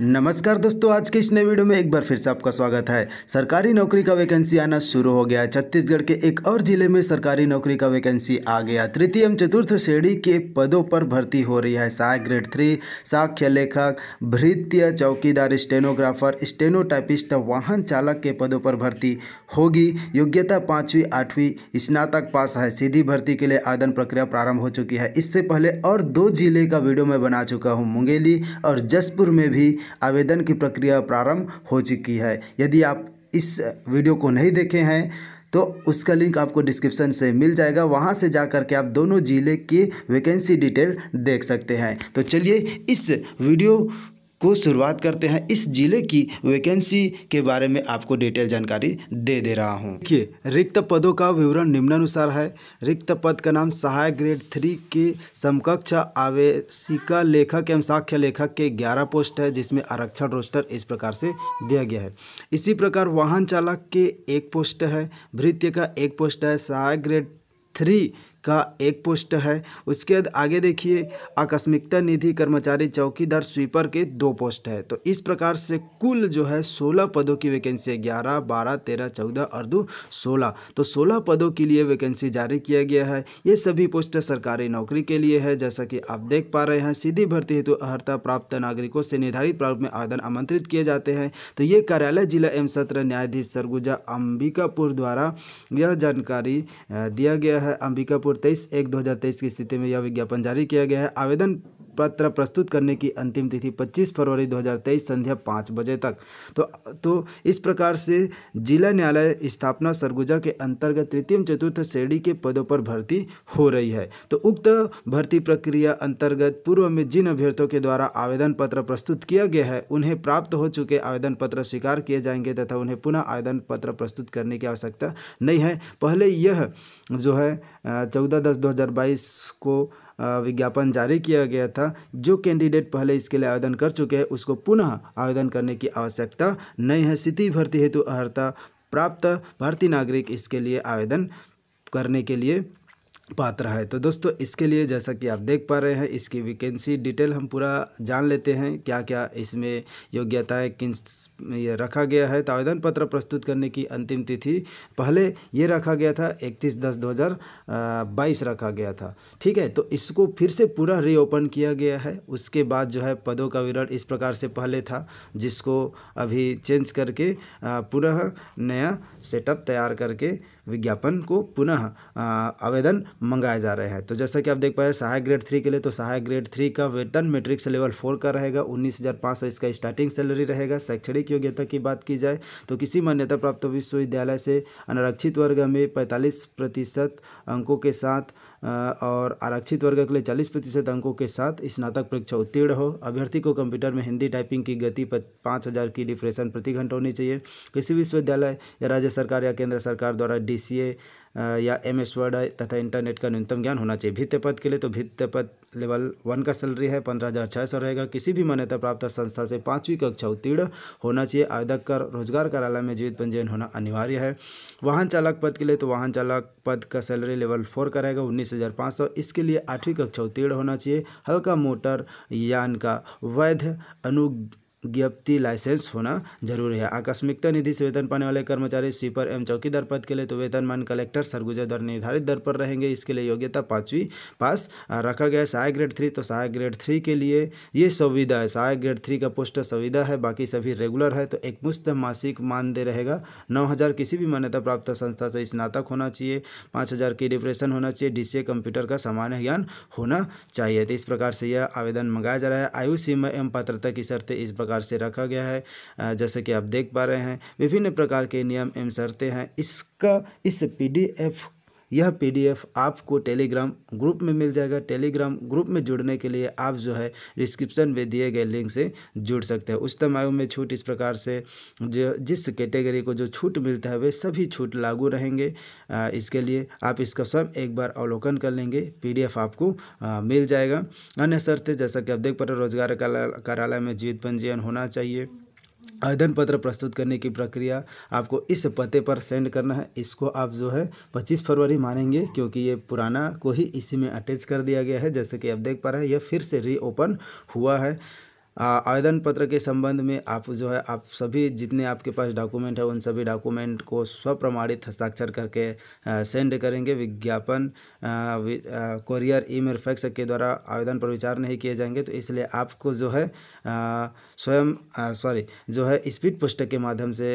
नमस्कार दोस्तों आज के इस नए वीडियो में एक बार फिर से आपका स्वागत है सरकारी नौकरी का वैकेंसी आना शुरू हो गया छत्तीसगढ़ के एक और जिले में सरकारी नौकरी का वैकेंसी आ गया तृतीय एवं चतुर्थ श्रेणी के पदों पर भर्ती हो रही है सहायक ग्रेड थ्री साक्ष्य लेखक भृत्य चौकीदार स्टेनोग्राफर स्टेनोटाइपिस्ट वाहन चालक के पदों पर भर्ती होगी योग्यता पाँचवीं आठवीं स्नातक पास है सीधी भर्ती के लिए आदन प्रक्रिया प्रारंभ हो चुकी है इससे पहले और दो जिले का वीडियो मैं बना चुका हूँ मुंगेली और जसपुर में भी आवेदन की प्रक्रिया प्रारंभ हो चुकी है यदि आप इस वीडियो को नहीं देखे हैं तो उसका लिंक आपको डिस्क्रिप्शन से मिल जाएगा वहाँ से जा के आप दोनों ज़िले की वैकेंसी डिटेल देख सकते हैं तो चलिए इस वीडियो को शुरुआत करते हैं इस जिले की वैकेंसी के बारे में आपको डिटेल जानकारी दे दे रहा हूँ देखिए रिक्त पदों का विवरण निम्नानुसार है रिक्त पद का नाम सहायक ग्रेड थ्री के समकक्ष आवेशिका लेखक एवं साक्ष्य लेखक के ग्यारह पोस्ट है जिसमें आरक्षण रोस्टर इस प्रकार से दिया गया है इसी प्रकार वाहन चालक के एक पोस्ट है भृत्य का एक पोस्ट है सहायक ग्रेड थ्री का एक पोस्ट है उसके बाद आगे देखिए आकस्मिकता निधि कर्मचारी चौकीदार स्वीपर के दो पोस्ट है तो इस प्रकार से कुल जो है सोलह पदों की वैकेंसी है ग्यारह बारह तेरह चौदह और दो सोलह तो सोलह पदों के लिए वैकेंसी जारी किया गया है ये सभी पोस्ट सरकारी नौकरी के लिए है जैसा कि आप देख पा रहे हैं सीधी भर्ती हेतु तो अर्हता प्राप्त नागरिकों से निर्धारित प्रारूप में आवेदन आमंत्रित किए जाते हैं तो ये कार्यालय जिला एवं सत्र न्यायाधीश सरगुजा अंबिकापुर द्वारा यह जानकारी दिया गया है अंबिकापुर और तेईस एक दो हज़ार तेईस की स्थिति में यह विज्ञापन जारी किया गया है आवेदन पत्र प्रस्तुत करने की अंतिम तिथि 25 फरवरी 2023 संध्या पाँच बजे तक तो तो इस प्रकार से जिला न्यायालय स्थापना सरगुजा के अंतर्गत तृतीय चतुर्थ श्रेणी के पदों पर भर्ती हो रही है तो उक्त भर्ती प्रक्रिया अंतर्गत पूर्व में जिन अभ्यर्थियों के द्वारा आवेदन पत्र प्रस्तुत किया गया है उन्हें प्राप्त हो चुके आवेदन पत्र स्वीकार किए जाएंगे तथा उन्हें पुनः आवेदन पत्र प्रस्तुत करने की आवश्यकता नहीं है पहले यह जो है चौदह दस दो हज़ार बाईस को विज्ञापन जारी किया गया था जो कैंडिडेट पहले इसके लिए आवेदन कर चुके हैं उसको पुनः आवेदन करने की आवश्यकता नहीं है स्थिति भर्ती हेतु अर्हता प्राप्त भारतीय नागरिक इसके लिए आवेदन करने के लिए पात्र है तो दोस्तों इसके लिए जैसा कि आप देख पा रहे हैं इसकी वैकेंसी डिटेल हम पूरा जान लेते हैं क्या क्या इसमें योग्यताएं किन ये रखा गया है तो आवेदन पत्र प्रस्तुत करने की अंतिम तिथि पहले ये रखा गया था 31 दस दो बाईस रखा गया था ठीक है तो इसको फिर से पूरा रीओपन किया गया है उसके बाद जो है पदों का विवरण इस प्रकार से पहले था जिसको अभी चेंज करके पुनः नया सेटअप तैयार करके विज्ञापन को पुनः आवेदन मंगाए जा रहे हैं तो जैसा कि आप देख पा रहे हैं सहायक ग्रेड थ्री के लिए तो सहायक ग्रेड थ्री का वेतन मेट्रिक्स लेवल फोर का रहेगा उन्नीस हज़ार पाँच सौ इसका स्टार्टिंग सैलरी रहेगा शैक्षणिक योग्यता की बात की जाए तो किसी मान्यता प्राप्त विश्वविद्यालय से अनारक्षित वर्ग में पैंतालीस प्रतिशत अंकों के साथ और आरक्षित वर्ग के लिए चालीस प्रतिशत अंकों के साथ स्नातक परीक्षा उत्तीर्ण हो अभ्यर्थी को कंप्यूटर में हिंदी टाइपिंग की गति पर पाँच हज़ार की डिप्रेशन प्रति घंटा होनी चाहिए किसी विश्वविद्यालय या राज्य सरकार या केंद्र सरकार द्वारा डी या एम एस वर्ड तथा इंटरनेट का न्यूनतम ज्ञान होना चाहिए भित्त पद के लिए तो भित्त पद लेवल वन का सैलरी है पंद्रह हज़ार छः सौ रहेगा किसी भी मान्यता प्राप्त संस्था से पाँचवीं कक्षा उत्तीर्ण होना चाहिए आवेदक का रोजगार कार्यालय में जीवित पंजीयन होना अनिवार्य है वाहन चालक पद के लिए तो वाहन चालक पद का सैलरी लेवल फोर का रहेगा उन्नीस हज़ार पाँच सौ इसके लिए आठवीं कक्षा उत्तीर्ण होना चाहिए हल्का मोटर यान का वैध अनु ज्ञप्ति लाइसेंस होना जरूरी है आकस्मिकता निधि से वेतन पाने वाले कर्मचारी स्वीपर एवं चौकीदार पद के लिए तो वेतनमान कलेक्टर सरगुजा दर निर्धारित दर पर रहेंगे इसके लिए योग्यता पाँचवीं पास रखा गया सहायक ग्रेड थ्री तो सहायक ग्रेड थ्री के लिए ये सुविधा है सहायक ग्रेड थ्री का पोस्ट सुविधा है बाकी सभी रेगुलर है तो एक मुस्त मासिक मानदेय रहेगा नौ हज़ार किसी भी मान्यता प्राप्त संस्था से स्नातक होना चाहिए पाँच हज़ार की डिप्रेशन होना चाहिए डी कंप्यूटर का सामान्य ज्ञान होना चाहिए तो इस प्रकार से यह आवेदन मंगाया जा रहा है आयु सीमा एवं पात्रता की शर्तें इस प्रकार प्रकार से रखा गया है जैसे कि आप देख पा रहे हैं विभिन्न प्रकार के नियम एवं शर्तें हैं इसका इस पीडीएफ यह पीडीएफ आपको टेलीग्राम ग्रुप में मिल जाएगा टेलीग्राम ग्रुप में जुड़ने के लिए आप जो है डिस्क्रिप्शन में दिए गए लिंक से जुड़ सकते हैं उच्चतम आयु में छूट इस प्रकार से जो जिस कैटेगरी को जो छूट मिलता है वे सभी छूट लागू रहेंगे इसके लिए आप इसका स्वयं एक बार अवलोकन कर लेंगे पी आपको मिल जाएगा अन्य शर्त जैसा कि आप देख पा रहे रोजगार कार्यालय में जीवित पंजीयन होना चाहिए आवेदन पत्र प्रस्तुत करने की प्रक्रिया आपको इस पते पर सेंड करना है इसको आप जो है 25 फरवरी मानेंगे क्योंकि ये पुराना को ही इसी में अटैच कर दिया गया है जैसे कि आप देख पा रहे हैं यह फिर से रीओपन हुआ है आवेदन पत्र के संबंध में आप जो है आप सभी जितने आपके पास डॉक्यूमेंट है उन सभी डॉक्यूमेंट को स्वप्रमाणित हस्ताक्षर करके सेंड करेंगे विज्ञापन कोरियर ईमेल फैक्स के द्वारा आवेदन पर विचार नहीं किए जाएंगे तो इसलिए आपको जो है स्वयं सॉरी जो है स्पीड पुस्तक के माध्यम से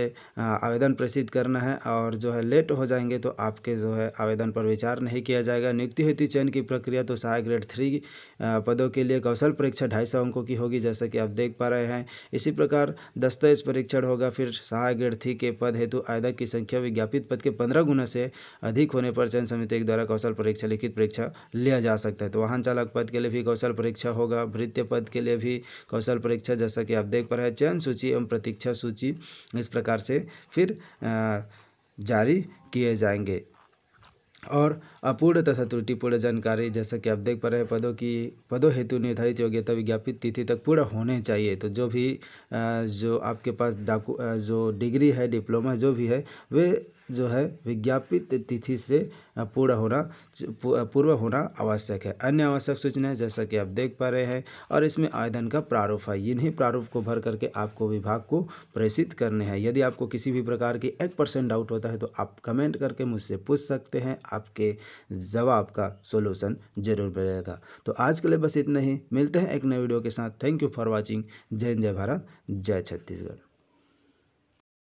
आवेदन प्रेषित करना है और जो है लेट हो जाएंगे तो आपके जो है आवेदन पर विचार नहीं किया जाएगा नियुक्ति हेतु चयन की प्रक्रिया तो सहायक ग्रेड थ्री पदों के लिए कौशल परीक्षा ढाई सौ अंकों की होगी जैसे कि आप देख पा रहे हैं इसी प्रकार दस्तावेज परीक्षण होगा फिर सहायक अर्थी के पद हेतु आयदा की संख्या विज्ञापित पद के पंद्रह गुना से अधिक होने पर चयन समिति के द्वारा कौशल परीक्षा लिखित परीक्षा लिया जा सकता है तो वाहन चालक पद के लिए भी कौशल परीक्षा होगा भृत्य पद के लिए भी कौशल परीक्षा जैसा कि आप देख पा रहे हैं चयन सूची एवं प्रतीक्षा सूची इस प्रकार से फिर जारी किए जाएंगे और अपूर्ण तथा त्रुटिपूर्ण जानकारी जैसा कि आप देख पा रहे हैं पदों की पदों हेतु निर्धारित योग्यता विज्ञापित तिथि तक पूरा होने चाहिए तो जो भी जो आपके पास डाकू जो डिग्री है डिप्लोमा जो भी है वे जो है विज्ञापित तिथि से पूर्ण होना पूर्व होना आवश्यक है अन्य आवश्यक सूचना जैसा कि आप देख पा रहे हैं और इसमें आवेदन का प्रारूप है इन्हीं प्रारूप को भर करके आपको विभाग को प्रेषित करने हैं यदि आपको किसी भी प्रकार की एक परसेंट डाउट होता है तो आप कमेंट करके मुझसे पूछ सकते हैं आपके जवाब का सोल्यूशन जरूर मिलेगा तो आज के लिए बस इतना ही मिलते हैं एक नए वीडियो के साथ थैंक यू फॉर वॉचिंग जय जय भारत जय छत्तीसगढ़